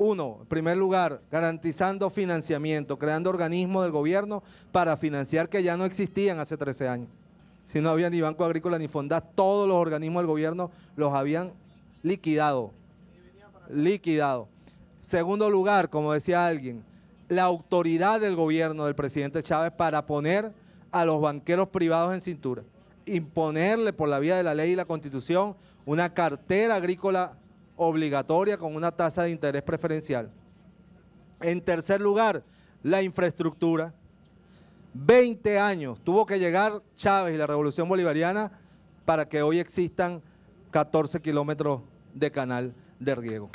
Uno, en primer lugar, garantizando financiamiento, creando organismos del gobierno para financiar que ya no existían hace 13 años. Si no había ni Banco Agrícola ni Fondas, todos los organismos del gobierno los habían liquidado. Liquidado. Segundo lugar, como decía alguien, la autoridad del gobierno del presidente Chávez para poner a los banqueros privados en cintura, imponerle por la vía de la ley y la constitución una cartera agrícola obligatoria con una tasa de interés preferencial. En tercer lugar, la infraestructura. 20 años tuvo que llegar Chávez y la Revolución Bolivariana para que hoy existan 14 kilómetros de canal de riego.